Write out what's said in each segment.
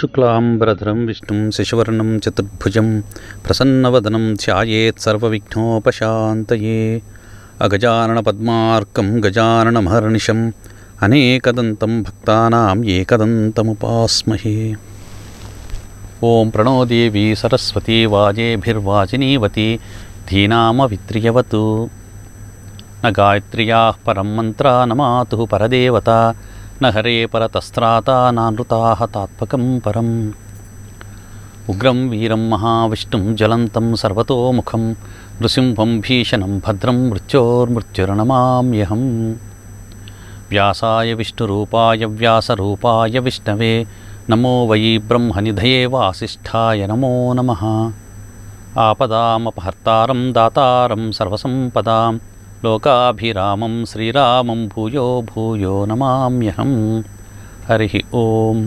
शुक्लाम्बरधरं विष्णुं शिशुवर्णं चतुर्भुजं प्रसन्नवदनं सर्वविघ्नोपशान्तये अगजाननपद्मार्कं गजाननमहर्निशम् अनेकदन्तं भक्तानां एकदन्तमुपास्महे ॐ प्रणोदेवी सरस्वती वाजेभिर्वाजिनीवती धीनामवित्रियवतु न गायत्र्याः परं मन्त्रा न मातुः परदेवता न हरे परतस्राता नानृताहतात्पकं परम् उग्रं वीरं महाविष्णुं ज्वलन्तं सर्वतोमुखं नृसिंहं भीषणं भद्रं मृत्योर्मृत्युर्नमाम्यहम् व्यासाय विष्णुरूपाय व्यासरूपाय विष्णवे नमो वै ब्रह्मनिधये वासिष्ठाय नमो नमः आपदामपहर्तारं दातारं सर्वसम्पदाम् లోకాభిరామం శ్రీరామం భూయో భూయో నమామ్యహం హరి ఓం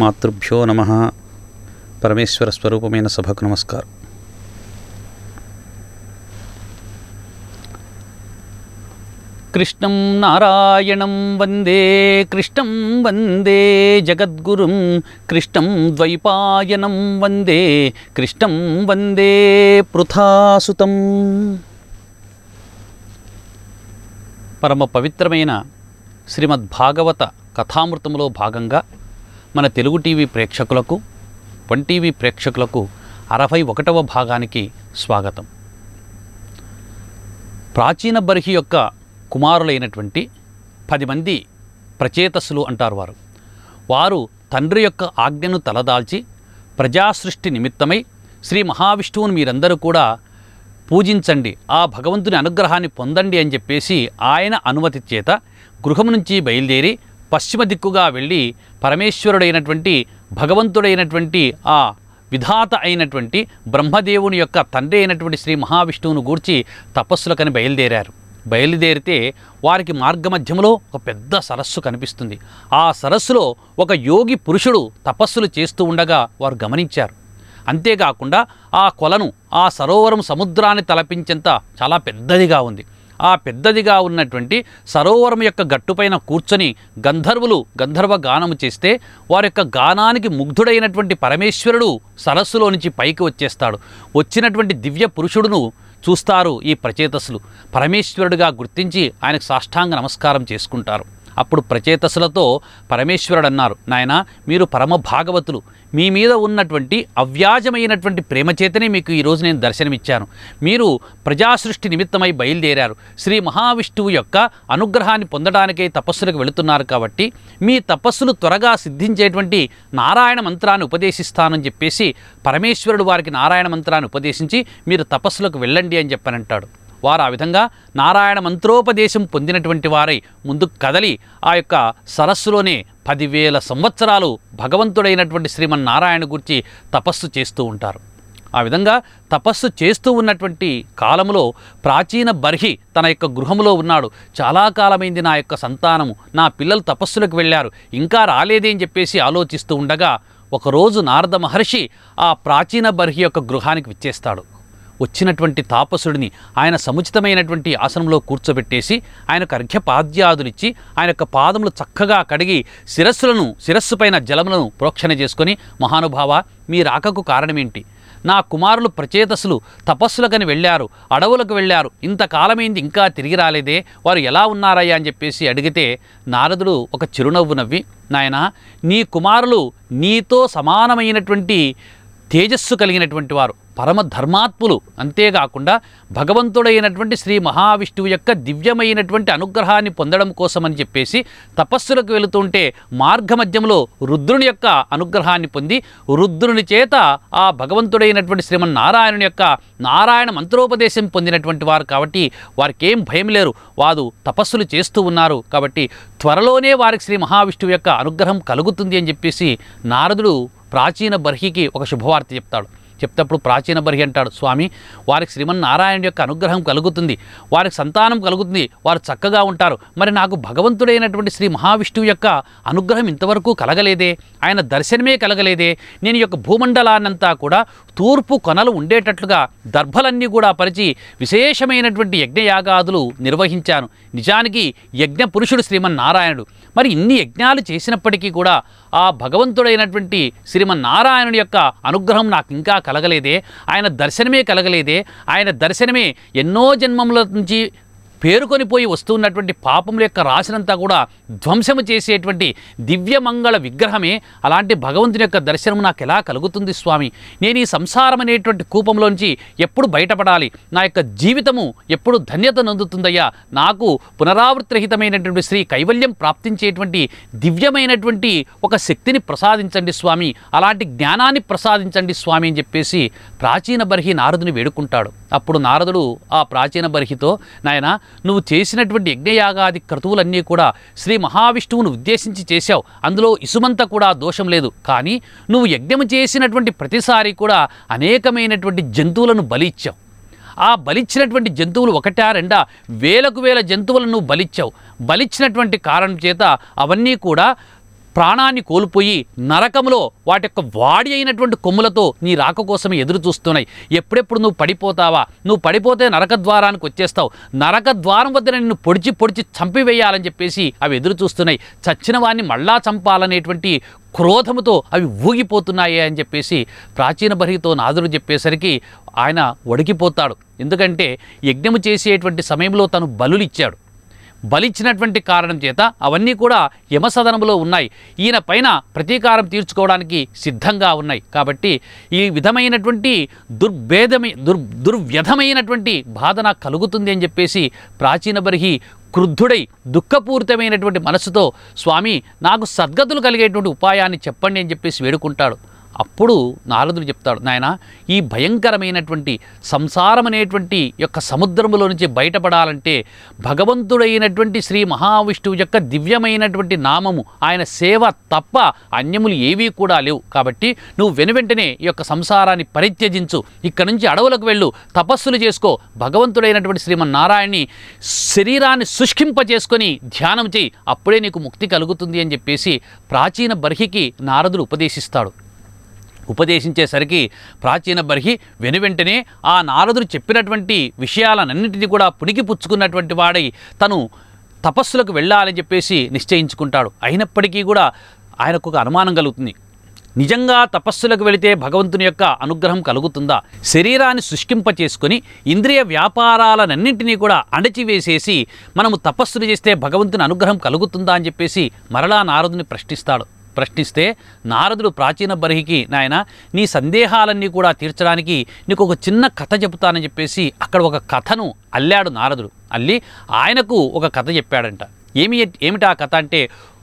మాతృభ్యో నమ పరమేశ్వర స్వరూపమైన సభకు నమస్కారం కృష్ణం నారాయణం వందే కృష్ణం వందే జగద్గురుం కృష్ణం ద్వైపాయనం వందే కృష్ణం వందే పృథాసుతం పరమ పవిత్రమైన శ్రీమద్భాగవత కథామృతంలో భాగంగా మన తెలుగు టీవీ ప్రేక్షకులకు వన్ టీవీ ప్రేక్షకులకు అరవై ఒకటవ భాగానికి స్వాగతం ప్రాచీన బర్హి యొక్క కుమారులైనటువంటి పది మంది ప్రచేతసులు అంటారు వారు వారు తండ్రి యొక్క ఆజ్ఞను తలదాల్చి ప్రజాసృష్టి నిమిత్తమై శ్రీ మహావిష్ణువును మీరందరూ కూడా పూజించండి ఆ భగవంతుని అనుగ్రహాన్ని పొందండి అని చెప్పేసి ఆయన అనుమతి చేత గృహం నుంచి బయలుదేరి పశ్చిమ దిక్కుగా వెళ్ళి పరమేశ్వరుడైనటువంటి భగవంతుడైనటువంటి ఆ విధాత అయినటువంటి బ్రహ్మదేవుని యొక్క తండ్రి అయినటువంటి శ్రీ మహావిష్ణువును గూర్చి తపస్సులకని బయలుదేరారు బయలుదేరితే వారికి మార్గమధ్యంలో ఒక పెద్ద సరస్సు కనిపిస్తుంది ఆ సరస్సులో ఒక యోగి పురుషుడు తపస్సులు చేస్తూ ఉండగా వారు గమనించారు అంతేకాకుండా ఆ కొలను ఆ సరోవరం సముద్రాన్ని తలపించేంత చాలా పెద్దదిగా ఉంది ఆ పెద్దదిగా ఉన్నటువంటి సరోవరం యొక్క గట్టుపైన కూర్చొని గంధర్వులు గంధర్వ గానము చేస్తే వారి యొక్క గానానికి ముగ్ధుడైనటువంటి పరమేశ్వరుడు సరస్సులో నుంచి పైకి వచ్చేస్తాడు వచ్చినటువంటి దివ్య పురుషుడును చూస్తారు ఈ ప్రచేతసులు పరమేశ్వరుడిగా గుర్తించి ఆయనకు సాష్టాంగ నమస్కారం చేసుకుంటారు అప్పుడు ప్రచేతసులతో పరమేశ్వరుడు అన్నారు నాయన మీరు పరమ భాగవతులు మీ మీద ఉన్నటువంటి అవ్యాజమైనటువంటి ప్రేమచేతనే మీకు ఈరోజు నేను దర్శనమిచ్చాను మీరు ప్రజాసృష్టి నిమిత్తమై బయలుదేరారు శ్రీ మహావిష్ణువు యొక్క అనుగ్రహాన్ని పొందడానికై తపస్సులకు వెళుతున్నారు కాబట్టి మీ తపస్సులు త్వరగా సిద్ధించేటువంటి నారాయణ మంత్రాన్ని ఉపదేశిస్తానని చెప్పేసి పరమేశ్వరుడు వారికి నారాయణ మంత్రాన్ని ఉపదేశించి మీరు తపస్సులకు వెళ్ళండి అని చెప్పనంటాడు వారు ఆ విధంగా నారాయణ మంత్రోపదేశం పొందినటువంటి వారై ముందుకు కదలి ఆ యొక్క సరస్సులోనే పదివేల సంవత్సరాలు భగవంతుడైనటువంటి శ్రీమన్నారాయణ గురించి తపస్సు చేస్తూ ఉంటారు ఆ విధంగా తపస్సు చేస్తూ ఉన్నటువంటి కాలంలో ప్రాచీన బర్హి తన యొక్క గృహంలో ఉన్నాడు చాలా కాలమైంది నా యొక్క సంతానము నా పిల్లలు తపస్సులకు వెళ్ళారు ఇంకా రాలేదే అని చెప్పేసి ఆలోచిస్తూ ఉండగా ఒకరోజు నారద మహర్షి ఆ ప్రాచీన బర్హి యొక్క గృహానికి విచ్చేస్తాడు వచ్చినటువంటి తాపసుడిని ఆయన సముచితమైనటువంటి ఆసనంలో కూర్చోబెట్టేసి ఆయనకు అర్ఘ్యపాద్యాదులిచ్చి ఆయన యొక్క పాదములు చక్కగా కడిగి శిరస్సులను శిరస్సు పైన జలములను ప్రోక్షణ చేసుకొని మహానుభావ మీ రాకకు కారణమేంటి నా కుమారులు ప్రచేతసులు తపస్సులకని వెళ్ళారు అడవులకు వెళ్ళారు ఇంతకాలమైంది ఇంకా తిరిగి రాలేదే వారు ఎలా ఉన్నారయ్యా అని చెప్పేసి అడిగితే నారదుడు ఒక చిరునవ్వు నవ్వి నాయన నీ కుమారులు నీతో సమానమైనటువంటి తేజస్సు కలిగినటువంటి వారు పరమ ధర్మాత్ములు అంతేకాకుండా భగవంతుడైనటువంటి శ్రీ మహావిష్ణువు యొక్క దివ్యమైనటువంటి అనుగ్రహాన్ని పొందడం కోసమని చెప్పేసి తపస్సులకు వెళుతుంటే మార్గ మధ్యంలో రుద్రుని యొక్క అనుగ్రహాన్ని పొంది రుద్రుని చేత ఆ భగవంతుడైనటువంటి శ్రీమన్నారాయణుని యొక్క నారాయణ మంత్రోపదేశం పొందినటువంటి వారు కాబట్టి వారికి ఏం భయం లేరు వారు తపస్సులు చేస్తూ ఉన్నారు కాబట్టి త్వరలోనే వారికి శ్రీ మహావిష్ణువు యొక్క అనుగ్రహం కలుగుతుంది అని చెప్పేసి నారదుడు ప్రాచీన బర్హికి ఒక శుభవార్త చెప్తాడు చెప్తప్పుడు ప్రాచీన బర్హి అంటాడు స్వామి వారికి శ్రీమన్నారాయణ యొక్క అనుగ్రహం కలుగుతుంది వారికి సంతానం కలుగుతుంది వారు చక్కగా ఉంటారు మరి నాకు భగవంతుడైనటువంటి శ్రీ మహావిష్ణువు యొక్క అనుగ్రహం ఇంతవరకు కలగలేదే ఆయన దర్శనమే కలగలేదే నేను యొక్క భూమండలాన్నంతా కూడా తూర్పు కొనలు ఉండేటట్లుగా దర్భలన్నీ కూడా పరిచి విశేషమైనటువంటి యజ్ఞయాగాదులు నిర్వహించాను నిజానికి యజ్ఞ పురుషుడు శ్రీమన్నారాయణుడు మరి ఇన్ని యజ్ఞాలు చేసినప్పటికీ కూడా ఆ భగవంతుడైనటువంటి శ్రీమన్నారాయణుడి యొక్క అనుగ్రహం నాకు ఇంకా కలగలేదే ఆయన దర్శనమే కలగలేదే ఆయన దర్శనమే ఎన్నో జన్మముల నుంచి పేరుకొనిపోయి వస్తున్నటువంటి పాపముల యొక్క రాశినంతా కూడా ధ్వంసము చేసేటువంటి దివ్యమంగళ విగ్రహమే అలాంటి భగవంతుని యొక్క దర్శనము నాకు ఎలా కలుగుతుంది స్వామి నేను ఈ సంసారం అనేటువంటి కూపంలోంచి ఎప్పుడు బయటపడాలి నా యొక్క జీవితము ఎప్పుడు ధన్యత నందుతుందయ్యా నాకు పునరావృత్తిరహితమైనటువంటి శ్రీ కైవల్యం ప్రాప్తించేటువంటి దివ్యమైనటువంటి ఒక శక్తిని ప్రసాదించండి స్వామి అలాంటి జ్ఞానాన్ని ప్రసాదించండి స్వామి అని చెప్పేసి ప్రాచీన బర్హి నారదుని వేడుకుంటాడు అప్పుడు నారదుడు ఆ ప్రాచీన బర్హితో నాయన నువ్వు చేసినటువంటి యజ్ఞయాగాది క్రతువులన్నీ కూడా శ్రీ మహావిష్ణువును ఉద్దేశించి చేశావు అందులో ఇసుమంతా కూడా దోషం లేదు కానీ నువ్వు యజ్ఞము చేసినటువంటి ప్రతిసారి కూడా అనేకమైనటువంటి జంతువులను బలిచ్చావు ఆ బలిచ్చినటువంటి జంతువులు ఒకటా రెండా వేలకు వేల జంతువులను బలిచ్చావు బలిచ్చినటువంటి కారణం చేత అవన్నీ కూడా ప్రాణాన్ని కోల్పోయి నరకంలో వాటి యొక్క వాడి అయినటువంటి కొమ్ములతో నీ రాక కోసం ఎదురు చూస్తున్నాయి ఎప్పుడెప్పుడు నువ్వు పడిపోతావా నువ్వు పడిపోతే నరక ద్వారానికి వచ్చేస్తావు నరక ద్వారం వద్ద నిన్ను పొడిచి పొడిచి చంపివేయాలని చెప్పేసి అవి ఎదురు చూస్తున్నాయి చచ్చిన వాడిని మళ్ళా చంపాలనేటువంటి క్రోధముతో అవి ఊగిపోతున్నాయి అని చెప్పేసి ప్రాచీన బరితో నాదుడు చెప్పేసరికి ఆయన వడికిపోతాడు ఎందుకంటే యజ్ఞము చేసేటువంటి సమయంలో తను బలులిచ్చాడు బలిచ్చినటువంటి కారణం చేత అవన్నీ కూడా యమసదనంలో ఉన్నాయి ఈయన పైన ప్రతీకారం తీర్చుకోవడానికి సిద్ధంగా ఉన్నాయి కాబట్టి ఈ విధమైనటువంటి దుర్భేదమై దుర్ దుర్వ్యధమైనటువంటి బాధన కలుగుతుంది అని చెప్పేసి ప్రాచీన బరిహి క్రుద్ధుడై దుఃఖపూరితమైనటువంటి మనసుతో స్వామి నాకు సద్గతులు కలిగేటువంటి ఉపాయాన్ని చెప్పండి అని చెప్పేసి వేడుకుంటాడు అప్పుడు నారదుడు చెప్తాడు నాయన ఈ భయంకరమైనటువంటి సంసారం అనేటువంటి యొక్క సముద్రములో నుంచి బయటపడాలంటే భగవంతుడైనటువంటి శ్రీ మహావిష్ణువు యొక్క దివ్యమైనటువంటి నామము ఆయన సేవ తప్ప అన్యములు ఏవీ కూడా లేవు కాబట్టి నువ్వు వెనువెంటనే ఈ యొక్క సంసారాన్ని పరిత్యజించు ఇక్కడ నుంచి అడవులకు వెళ్ళు తపస్సులు చేసుకో భగవంతుడైనటువంటి శ్రీమన్నారాయణని శరీరాన్ని శుష్కింప చేసుకొని ధ్యానం చేయి అప్పుడే నీకు ముక్తి కలుగుతుంది అని చెప్పేసి ప్రాచీన బర్హికి నారదుడు ఉపదేశిస్తాడు ఉపదేశించేసరికి ప్రాచీన బర్హి వెనువెంటనే ఆ నారదుడు చెప్పినటువంటి విషయాలన్నింటినీ కూడా పుణికి పుచ్చుకున్నటువంటి వాడై తను తపస్సులకు వెళ్ళాలని చెప్పేసి నిశ్చయించుకుంటాడు అయినప్పటికీ కూడా ఆయనకు ఒక అనుమానం కలుగుతుంది నిజంగా తపస్సులకు వెళితే భగవంతుని యొక్క అనుగ్రహం కలుగుతుందా శరీరాన్ని శుష్కింప చేసుకుని ఇంద్రియ వ్యాపారాలన్నింటినీ కూడా అణచివేసేసి మనము తపస్సులు చేస్తే భగవంతుని అనుగ్రహం కలుగుతుందా అని చెప్పేసి మరలా నారదుని ప్రశ్నిస్తాడు ప్రశ్నిస్తే నారదుడు ప్రాచీన బరిహికి నాయన నీ సందేహాలన్నీ కూడా తీర్చడానికి నీకు ఒక చిన్న కథ చెబుతానని చెప్పేసి అక్కడ ఒక కథను అల్లాడు నారదుడు అల్లి ఆయనకు ఒక కథ చెప్పాడంట ఏమి ఏమిటి ఆ కథ అంటే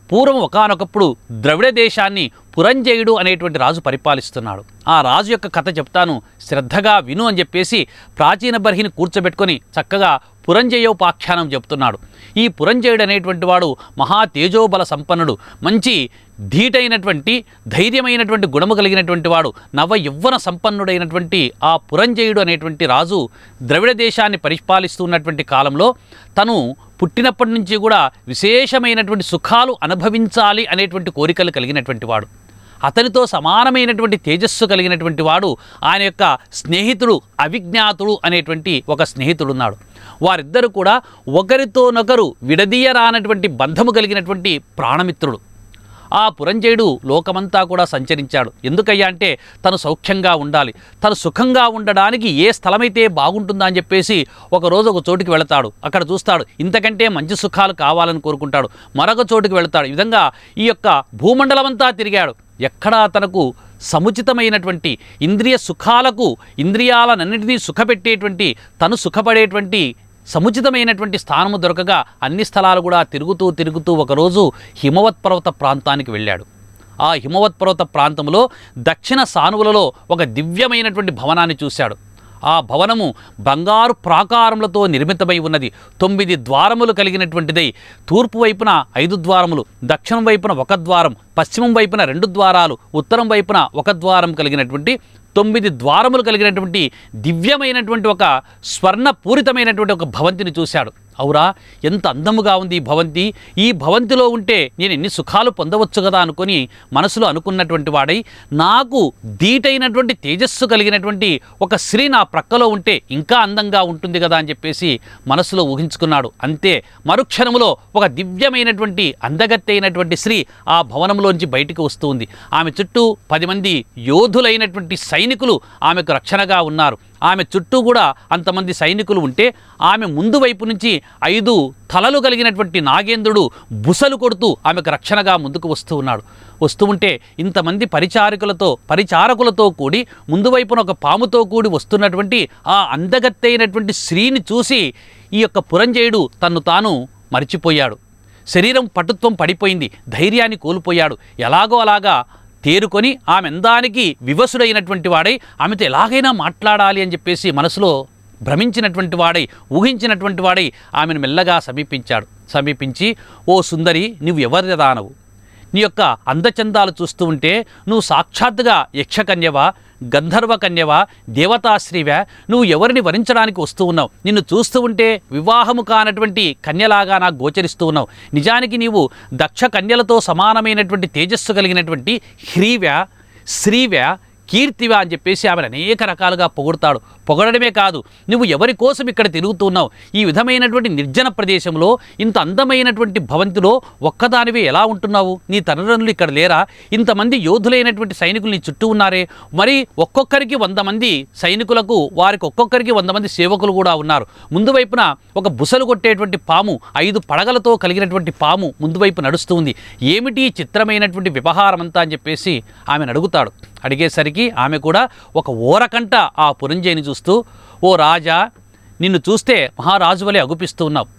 పూర్వం ఒకనొకప్పుడు ద్రవిడ దేశాన్ని పురంజయుడు అనేటువంటి రాజు పరిపాలిస్తున్నాడు ఆ రాజు యొక్క కథ చెప్తాను శ్రద్ధగా విను అని చెప్పేసి ప్రాచీన బర్హిని కూర్చోబెట్టుకొని చక్కగా పురంజయోపాఖ్యానం చెప్తున్నాడు ఈ పురంజయుడు అనేటువంటి వాడు మహా తేజోబల సంపన్నుడు మంచి ధీటైనటువంటి ధైర్యమైనటువంటి గుణము కలిగినటువంటి వాడు నవ యవ్వన సంపన్నుడైనటువంటి ఆ పురంజయుడు అనేటువంటి రాజు ద్రవిడ దేశాన్ని పరిపాలిస్తున్నటువంటి కాలంలో తను పుట్టినప్పటి నుంచి కూడా విశేషమైనటువంటి సుఖాలు అనుభవించాలి అనేటువంటి కోరికలు కలిగినటువంటి వాడు అతనితో సమానమైనటువంటి తేజస్సు కలిగినటువంటి వాడు ఆయన యొక్క స్నేహితుడు అవిజ్ఞాతుడు అనేటువంటి ఒక స్నేహితుడున్నాడు వారిద్దరు కూడా ఒకరితోనొకరు విడదీయరానటువంటి బంధము కలిగినటువంటి ప్రాణమిత్రుడు ఆ పురంజయుడు లోకమంతా కూడా సంచరించాడు ఎందుకయ్యా అంటే తను సౌఖ్యంగా ఉండాలి తను సుఖంగా ఉండడానికి ఏ స్థలమైతే బాగుంటుందా అని చెప్పేసి ఒకరోజు ఒక చోటుకి వెళతాడు అక్కడ చూస్తాడు ఇంతకంటే మంచి సుఖాలు కావాలని కోరుకుంటాడు మరొక చోటుకి వెళతాడు ఈ విధంగా ఈ యొక్క భూమండలమంతా తిరిగాడు ఎక్కడా తనకు సముచితమైనటువంటి ఇంద్రియ సుఖాలకు ఇంద్రియాలనన్నింటినీ సుఖపెట్టేటువంటి తను సుఖపడేటువంటి సముచితమైనటువంటి స్థానము దొరకగా అన్ని స్థలాలు కూడా తిరుగుతూ తిరుగుతూ ఒకరోజు హిమవత్పర్వత ప్రాంతానికి వెళ్ళాడు ఆ హిమవత్పర్వత ప్రాంతంలో దక్షిణ సానువులలో ఒక దివ్యమైనటువంటి భవనాన్ని చూశాడు ఆ భవనము బంగారు ప్రాకారములతో నిర్మితమై ఉన్నది తొమ్మిది ద్వారములు కలిగినటువంటిదై తూర్పు వైపున ఐదు ద్వారములు దక్షిణం వైపున ఒక ద్వారం పశ్చిమం వైపున రెండు ద్వారాలు ఉత్తరం వైపున ఒక ద్వారం కలిగినటువంటి తొమ్మిది ద్వారములు కలిగినటువంటి దివ్యమైనటువంటి ఒక స్వర్ణపూరితమైనటువంటి ఒక భవంతిని చూశాడు అవురా ఎంత అందముగా ఉంది ఈ భవంతి ఈ భవంతిలో ఉంటే నేను ఎన్ని సుఖాలు పొందవచ్చు కదా అనుకుని మనసులో అనుకున్నటువంటి వాడై నాకు ధీటైనటువంటి తేజస్సు కలిగినటువంటి ఒక స్త్రీ నా ప్రక్కలో ఉంటే ఇంకా అందంగా ఉంటుంది కదా అని చెప్పేసి మనసులో ఊహించుకున్నాడు అంతే మరుక్షణములో ఒక దివ్యమైనటువంటి అందగత్తైనటువంటి స్త్రీ ఆ భవనంలోంచి బయటికి వస్తుంది ఆమె చుట్టూ పది మంది యోధులైనటువంటి సైనికులు ఆమెకు రక్షణగా ఉన్నారు ఆమె చుట్టూ కూడా అంతమంది సైనికులు ఉంటే ఆమె ముందు వైపు నుంచి ఐదు తలలు కలిగినటువంటి నాగేంద్రుడు బుసలు కొడుతూ ఆమెకు రక్షణగా ముందుకు వస్తూ ఉన్నాడు వస్తూ ఉంటే ఇంతమంది పరిచారకులతో పరిచారకులతో కూడి ముందు వైపున ఒక పాముతో కూడి వస్తున్నటువంటి ఆ అందగత్తైనటువంటి స్త్రీని చూసి ఈ యొక్క పురంజయుడు తన్ను తాను మరిచిపోయాడు శరీరం పటుత్వం పడిపోయింది ధైర్యాన్ని కోల్పోయాడు ఎలాగో అలాగా తేరుకొని ఆమె అందానికి వివసుడైనటువంటి వాడై ఆమెతో ఎలాగైనా మాట్లాడాలి అని చెప్పేసి మనసులో భ్రమించినటువంటి వాడై ఊహించినటువంటి వాడై ఆమెను మెల్లగా సమీపించాడు సమీపించి ఓ సుందరి నువ్వు ఎవరి నీ యొక్క అందచందాలు చూస్తూ ఉంటే నువ్వు సాక్షాత్తుగా యక్షకన్యవా గంధర్వ కన్యవ దేవతాశ్రీవ నువ్వు ఎవరిని వరించడానికి వస్తూ ఉన్నావు నిన్ను చూస్తూ ఉంటే వివాహము కానటువంటి కన్యలాగా నాకు గోచరిస్తూ ఉన్నావు నిజానికి నీవు దక్ష కన్యలతో సమానమైనటువంటి తేజస్సు కలిగినటువంటి హ్రీవ శ్రీవ్య కీర్తివా అని చెప్పేసి ఆమెను అనేక రకాలుగా పొగుడతాడు పొగడమే కాదు నువ్వు ఎవరి కోసం ఇక్కడ తిరుగుతున్నావు ఈ విధమైనటువంటి నిర్జన ప్రదేశంలో ఇంత అందమైనటువంటి భవంతిలో ఒక్కదానివే ఎలా ఉంటున్నావు నీ తనరులు ఇక్కడ లేరా ఇంతమంది యోధులైనటువంటి సైనికులు నీ చుట్టూ ఉన్నారే మరి ఒక్కొక్కరికి వంద మంది సైనికులకు వారికి ఒక్కొక్కరికి వంద మంది సేవకులు కూడా ఉన్నారు ముందు వైపున ఒక బుసలు కొట్టేటువంటి పాము ఐదు పడగలతో కలిగినటువంటి పాము ముందువైపు నడుస్తుంది ఏమిటి చిత్రమైనటువంటి వ్యవహారం అంతా అని చెప్పేసి ఆమెను అడుగుతాడు అడిగేసరికి ఆమె కూడా ఒక ఓరకంట ఆ పురంజయిని చూస్తూ ఓ రాజా నిన్ను చూస్తే మహారాజు వలె అగుపిస్తూ ఉన్నావు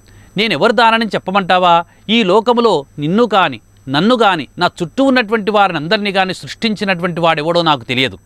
నేనెవరు దానని చెప్పమంటావా ఈ లోకములో నిన్ను కాని నన్ను కాని నా చుట్టూ ఉన్నటువంటి వారిని అందరినీ కానీ సృష్టించినటువంటి వాడెవడో నాకు తెలియదు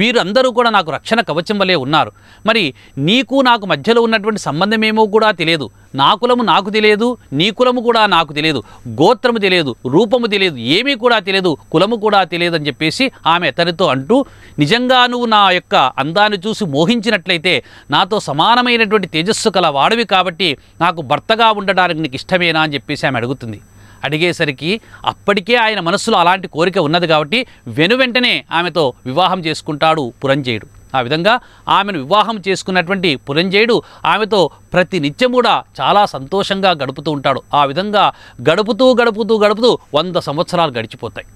వీరందరూ కూడా నాకు రక్షణ కవచం వలె ఉన్నారు మరి నీకు నాకు మధ్యలో ఉన్నటువంటి సంబంధం ఏమో కూడా తెలియదు నా కులము నాకు తెలియదు నీ కులము కూడా నాకు తెలియదు గోత్రము తెలియదు రూపము తెలియదు ఏమీ కూడా తెలియదు కులము కూడా తెలియదు అని చెప్పేసి ఆమె అతనితో అంటూ నిజంగా నువ్వు నా యొక్క అందాన్ని చూసి మోహించినట్లయితే నాతో సమానమైనటువంటి తేజస్సు కల వాడవి కాబట్టి నాకు భర్తగా ఉండడానికి నీకు ఇష్టమేనా అని చెప్పేసి ఆమె అడుగుతుంది అడిగేసరికి అప్పటికే ఆయన మనస్సులో అలాంటి కోరిక ఉన్నది కాబట్టి వెను వెంటనే ఆమెతో వివాహం చేసుకుంటాడు పురంజయుడు ఆ విధంగా ఆమెను వివాహం చేసుకున్నటువంటి పురంజయుడు ఆమెతో ప్రతి నిత్యం కూడా చాలా సంతోషంగా గడుపుతూ ఉంటాడు ఆ విధంగా గడుపుతూ గడుపుతూ గడుపుతూ వంద సంవత్సరాలు గడిచిపోతాయి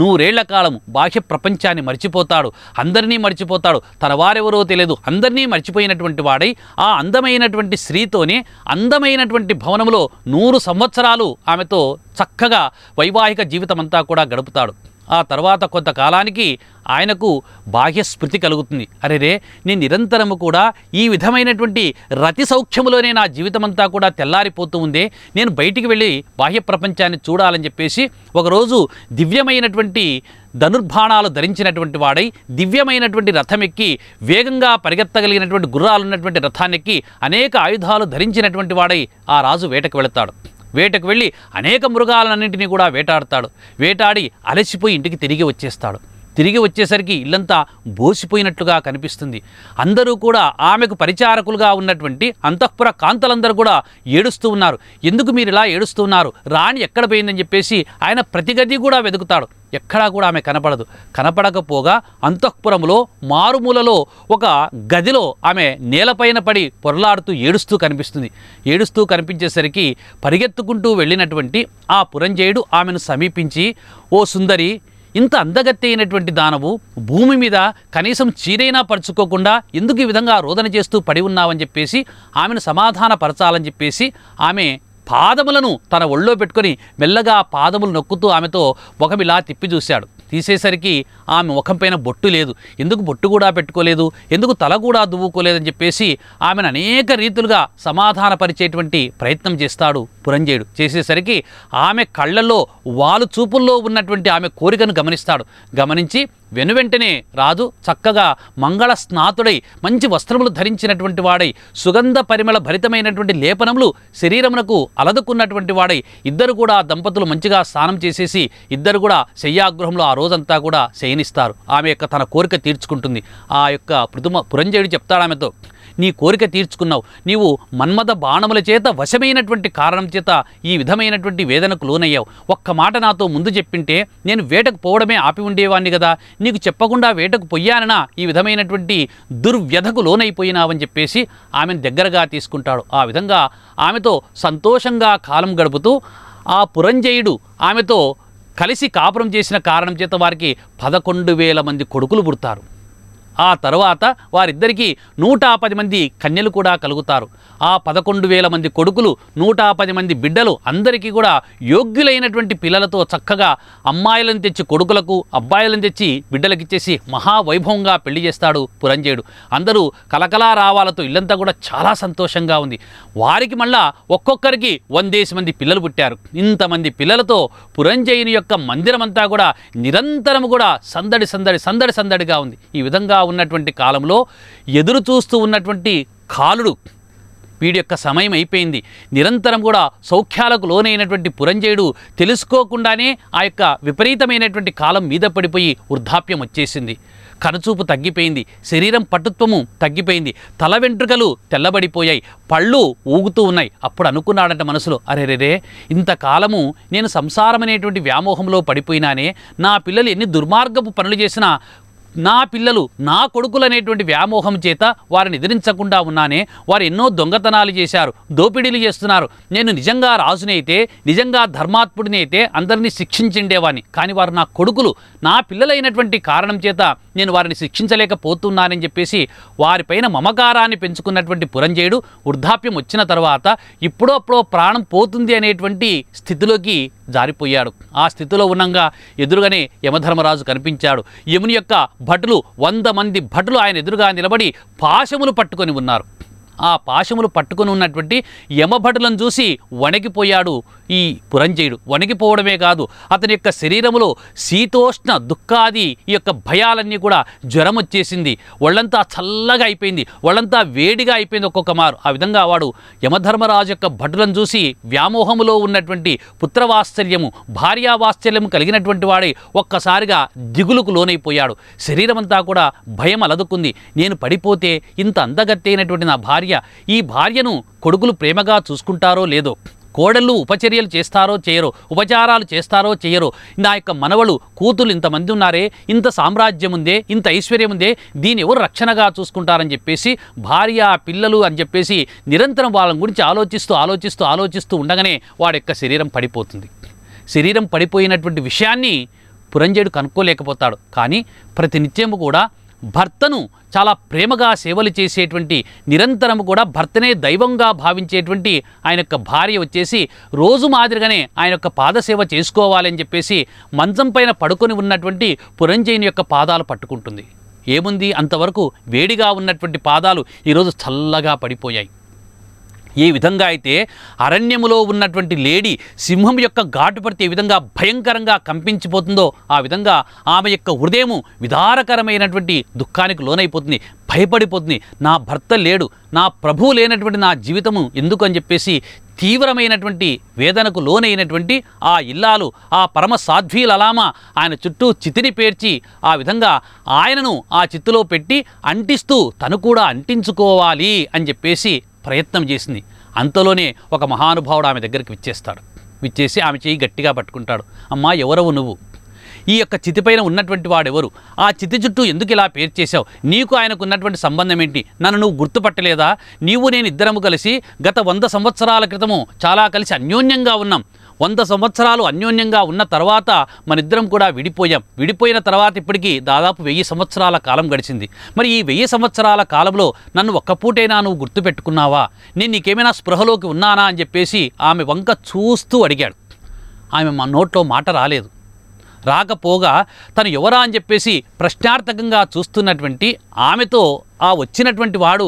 నూరేళ్ల కాలం బాహ్య ప్రపంచాన్ని మర్చిపోతాడు అందరినీ మర్చిపోతాడు తన వారెవరో తెలియదు అందరినీ మర్చిపోయినటువంటి వాడై ఆ అందమైనటువంటి స్త్రీతోనే అందమైనటువంటి భవనంలో నూరు సంవత్సరాలు ఆమెతో చక్కగా వైవాహిక జీవితం అంతా కూడా గడుపుతాడు ఆ తర్వాత కొంతకాలానికి ఆయనకు బాహ్యస్మృతి కలుగుతుంది అరేరే నేను నిరంతరము కూడా ఈ విధమైనటువంటి రతి సౌఖ్యములోనే నా జీవితమంతా కూడా తెల్లారిపోతూ ఉందే నేను బయటికి వెళ్ళి బాహ్య ప్రపంచాన్ని చూడాలని చెప్పేసి ఒకరోజు దివ్యమైనటువంటి ధనుర్బాణాలు ధరించినటువంటి వాడై దివ్యమైనటువంటి రథం ఎక్కి వేగంగా పరిగెత్తగలిగినటువంటి గుర్రాలున్నటువంటి ఉన్నటువంటి ఎక్కి అనేక ఆయుధాలు ధరించినటువంటి వాడై ఆ రాజు వేటకు వెళతాడు వేటకు వెళ్ళి అనేక మృగాలన్నింటినీ కూడా వేటాడతాడు వేటాడి అలసిపోయి ఇంటికి తిరిగి వచ్చేస్తాడు తిరిగి వచ్చేసరికి ఇల్లంతా బోసిపోయినట్లుగా కనిపిస్తుంది అందరూ కూడా ఆమెకు పరిచారకులుగా ఉన్నటువంటి అంతఃపుర కాంతలందరూ కూడా ఏడుస్తూ ఉన్నారు ఎందుకు మీరు ఇలా ఏడుస్తూ ఉన్నారు రాణి ఎక్కడ పోయిందని చెప్పేసి ఆయన ప్రతిగది కూడా వెతుకుతాడు ఎక్కడా కూడా ఆమె కనపడదు కనపడకపోగా అంతఃపురంలో మారుమూలలో ఒక గదిలో ఆమె నేలపైన పడి పొరలాడుతూ ఏడుస్తూ కనిపిస్తుంది ఏడుస్తూ కనిపించేసరికి పరిగెత్తుకుంటూ వెళ్ళినటువంటి ఆ పురంజయుడు ఆమెను సమీపించి ఓ సుందరి ఇంత అందగత్తైనటువంటి దానవు భూమి మీద కనీసం చీరైనా పరుచుకోకుండా ఎందుకు ఈ విధంగా రోదన చేస్తూ పడి ఉన్నావని చెప్పేసి ఆమెను సమాధానపరచాలని చెప్పేసి ఆమె పాదములను తన ఒళ్ళో పెట్టుకొని మెల్లగా పాదములు నొక్కుతూ ఆమెతో ముఖమిలా తిప్పి చూశాడు తీసేసరికి ఆమె ముఖంపైన బొట్టు లేదు ఎందుకు బొట్టు కూడా పెట్టుకోలేదు ఎందుకు తల కూడా దువ్వుకోలేదని చెప్పేసి ఆమెను అనేక రీతులుగా సమాధానపరిచేటువంటి ప్రయత్నం చేస్తాడు పురంజయుడు చేసేసరికి ఆమె కళ్ళల్లో వాలు చూపుల్లో ఉన్నటువంటి ఆమె కోరికను గమనిస్తాడు గమనించి వెనువెంటనే రాజు చక్కగా మంగళ స్నాతుడై మంచి వస్త్రములు ధరించినటువంటి వాడై సుగంధ పరిమళ భరితమైనటువంటి లేపనములు శరీరమునకు అలదుకున్నటువంటి వాడై ఇద్దరు కూడా దంపతులు మంచిగా స్నానం చేసేసి ఇద్దరు కూడా శయ్యాగృహంలో ఆ రోజంతా కూడా శయనిస్తారు ఆమె యొక్క తన కోరిక తీర్చుకుంటుంది ఆ యొక్క పృథుమ పురంజయుడు చెప్తాడు ఆమెతో నీ కోరిక తీర్చుకున్నావు నీవు మన్మద బాణముల చేత వశమైనటువంటి కారణం చేత ఈ విధమైనటువంటి వేదనకు లోనయ్యావు ఒక్క మాట నాతో ముందు చెప్పింటే నేను వేటకు పోవడమే ఆపి ఉండేవాడిని కదా నీకు చెప్పకుండా వేటకు పొయ్యాననా ఈ విధమైనటువంటి దుర్వ్యధకు లోనైపోయినావని చెప్పేసి ఆమెను దగ్గరగా తీసుకుంటాడు ఆ విధంగా ఆమెతో సంతోషంగా కాలం గడుపుతూ ఆ పురంజయుడు ఆమెతో కలిసి కాపురం చేసిన కారణం చేత వారికి పదకొండు వేల మంది కొడుకులు పుడతారు ఆ తరువాత వారిద్దరికీ నూట పది మంది కన్యలు కూడా కలుగుతారు ఆ పదకొండు వేల మంది కొడుకులు నూట పది మంది బిడ్డలు అందరికీ కూడా యోగ్యులైనటువంటి పిల్లలతో చక్కగా అమ్మాయిలను తెచ్చి కొడుకులకు అబ్బాయిలను తెచ్చి బిడ్డలకిచ్చేసి మహావైభవంగా పెళ్లి చేస్తాడు పురంజేయుడు అందరూ కలకలా రావాలతో ఇల్లంతా కూడా చాలా సంతోషంగా ఉంది వారికి మళ్ళా ఒక్కొక్కరికి వందేసి మంది పిల్లలు పుట్టారు ఇంతమంది పిల్లలతో పురంజయుని యొక్క మందిరమంతా కూడా నిరంతరం కూడా సందడి సందడి సందడి సందడిగా ఉంది ఈ విధంగా ఉన్నటువంటి కాలంలో ఎదురు చూస్తూ ఉన్నటువంటి కాలుడు వీడి యొక్క సమయం అయిపోయింది నిరంతరం కూడా సౌఖ్యాలకు లోనైనటువంటి పురంజయుడు తెలుసుకోకుండానే ఆ యొక్క విపరీతమైనటువంటి కాలం మీద పడిపోయి వృద్ధాప్యం వచ్చేసింది కనుచూపు తగ్గిపోయింది శరీరం పటుత్వము తగ్గిపోయింది తల వెంట్రుకలు తెల్లబడిపోయాయి పళ్ళు ఊగుతూ ఉన్నాయి అప్పుడు అనుకున్నాడంట మనసులో అరే రేరే ఇంతకాలము నేను సంసారం అనేటువంటి వ్యామోహంలో పడిపోయినానే నా పిల్లలు ఎన్ని దుర్మార్గపు పనులు చేసినా నా పిల్లలు నా కొడుకులు అనేటువంటి వ్యామోహం చేత వారిని ఎదిరించకుండా ఉన్నానే వారు ఎన్నో దొంగతనాలు చేశారు దోపిడీలు చేస్తున్నారు నేను నిజంగా రాజునైతే నిజంగా ధర్మాత్ముడిని అయితే అందరినీ శిక్షించిండేవాణ్ణి కానీ వారు నా కొడుకులు నా పిల్లలైనటువంటి కారణం చేత నేను వారిని శిక్షించలేకపోతున్నానని చెప్పేసి వారిపైన మమకారాన్ని పెంచుకున్నటువంటి పురంజయుడు వృద్ధాప్యం వచ్చిన తర్వాత ఇప్పుడప్పుడు ప్రాణం పోతుంది అనేటువంటి స్థితిలోకి జారిపోయాడు ఆ స్థితిలో ఉన్నంగా ఎదురుగానే యమధర్మరాజు కనిపించాడు యముని యొక్క భటులు వంద మంది భటులు ఆయన ఎదురుగా నిలబడి పాశములు పట్టుకొని ఉన్నారు ఆ పాశములు పట్టుకుని ఉన్నటువంటి యమభటులను చూసి వణికిపోయాడు ఈ పురంజయుడు వణికిపోవడమే కాదు అతని యొక్క శరీరములో శీతోష్ణ దుఃఖాది ఈ యొక్క భయాలన్నీ కూడా జ్వరం వచ్చేసింది వాళ్ళంతా చల్లగా అయిపోయింది వాళ్ళంతా వేడిగా అయిపోయింది ఒక్కొక్క మారు ఆ విధంగా వాడు యమధర్మరాజు యొక్క భటులను చూసి వ్యామోహములో ఉన్నటువంటి పుత్రవాత్సల్యము భార్యావాత్సల్యము కలిగినటువంటి వాడే ఒక్కసారిగా దిగులుకు లోనైపోయాడు శరీరమంతా కూడా భయం అలదుకుంది నేను పడిపోతే ఇంత అందగత్తైనటువంటి నా భార్య భార్య ఈ భార్యను కొడుకులు ప్రేమగా చూసుకుంటారో లేదో కోడళ్ళు ఉపచర్యలు చేస్తారో చేయరో ఉపచారాలు చేస్తారో చేయరో నా యొక్క మనవలు కూతులు ఇంతమంది ఉన్నారే ఇంత సామ్రాజ్యం ఉందే ఇంత ఐశ్వర్యం ఉందే దీని ఎవరు రక్షణగా చూసుకుంటారని చెప్పేసి భార్య పిల్లలు అని చెప్పేసి నిరంతరం వాళ్ళ గురించి ఆలోచిస్తూ ఆలోచిస్తూ ఆలోచిస్తూ ఉండగానే వాడి యొక్క శరీరం పడిపోతుంది శరీరం పడిపోయినటువంటి విషయాన్ని పురంజయుడు కనుక్కోలేకపోతాడు కానీ ప్రతినిత్యము కూడా భర్తను చాలా ప్రేమగా సేవలు చేసేటువంటి నిరంతరం కూడా భర్తనే దైవంగా భావించేటువంటి ఆయన యొక్క భార్య వచ్చేసి రోజు మాదిరిగానే ఆయన యొక్క పాదసేవ చేసుకోవాలని చెప్పేసి మంచం పైన పడుకొని ఉన్నటువంటి పురంజయుని యొక్క పాదాలు పట్టుకుంటుంది ఏముంది అంతవరకు వేడిగా ఉన్నటువంటి పాదాలు ఈరోజు చల్లగా పడిపోయాయి ఏ విధంగా అయితే అరణ్యములో ఉన్నటువంటి లేడీ సింహం యొక్క ఘాటు పడితే ఏ విధంగా భయంకరంగా కంపించిపోతుందో ఆ విధంగా ఆమె యొక్క హృదయము విదారకరమైనటువంటి దుఃఖానికి లోనైపోతుంది భయపడిపోతుంది నా భర్త లేడు నా ప్రభువు లేనటువంటి నా జీవితము ఎందుకు అని చెప్పేసి తీవ్రమైనటువంటి వేదనకు లోనైనటువంటి ఆ ఇల్లాలు ఆ పరమ సాధ్వీల లలామ ఆయన చుట్టూ చితిని పేర్చి ఆ విధంగా ఆయనను ఆ చిత్తులో పెట్టి అంటిస్తూ తను కూడా అంటించుకోవాలి అని చెప్పేసి ప్రయత్నం చేసింది అంతలోనే ఒక మహానుభావుడు ఆమె దగ్గరికి విచ్చేస్తాడు విచ్చేసి ఆమె చేయి గట్టిగా పట్టుకుంటాడు అమ్మా ఎవరవు నువ్వు ఈ యొక్క చితిపైన ఉన్నటువంటి వాడెవరు ఆ చితి చుట్టూ ఎందుకు ఇలా పేరు చేశావు నీకు ఆయనకు ఉన్నటువంటి సంబంధం ఏంటి నన్ను నువ్వు గుర్తుపట్టలేదా నీవు నేను ఇద్దరము కలిసి గత వంద సంవత్సరాల క్రితము చాలా కలిసి అన్యోన్యంగా ఉన్నాం వంద సంవత్సరాలు అన్యోన్యంగా ఉన్న తర్వాత మనిద్దరం కూడా విడిపోయాం విడిపోయిన తర్వాత ఇప్పటికీ దాదాపు వెయ్యి సంవత్సరాల కాలం గడిచింది మరి ఈ వెయ్యి సంవత్సరాల కాలంలో నన్ను ఒక్కపూటైనా నువ్వు గుర్తుపెట్టుకున్నావా నేను నీకేమైనా స్పృహలోకి ఉన్నానా అని చెప్పేసి ఆమె వంక చూస్తూ అడిగాడు ఆమె మా నోట్లో మాట రాలేదు రాకపోగా తను ఎవరా అని చెప్పేసి ప్రశ్నార్థకంగా చూస్తున్నటువంటి ఆమెతో ఆ వచ్చినటువంటి వాడు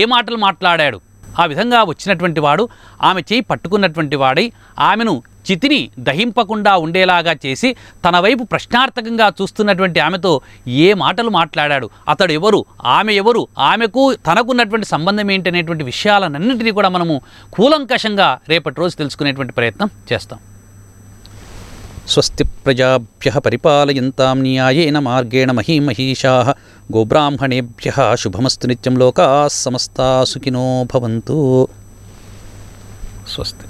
ఏ మాటలు మాట్లాడాడు ఆ విధంగా వచ్చినటువంటి వాడు ఆమె చేయి పట్టుకున్నటువంటి వాడై ఆమెను చితిని దహింపకుండా ఉండేలాగా చేసి తన వైపు ప్రశ్నార్థకంగా చూస్తున్నటువంటి ఆమెతో ఏ మాటలు మాట్లాడాడు అతడు ఎవరు ఆమె ఎవరు ఆమెకు తనకున్నటువంటి సంబంధం ఏంటనేటువంటి విషయాలన్నింటినీ కూడా మనము కూలంకషంగా రేపటి రోజు తెలుసుకునేటువంటి ప్రయత్నం చేస్తాం స్వస్తి ప్రజాభ్య పరిపాలయంతాం న్యాయేన మార్గేణ మహీమహీషా గోబ్రాహ్మణేభ్య శుభమస్తు నిత్యం లోకా సమస్తా సుఖినో భవంతు స్వస్తి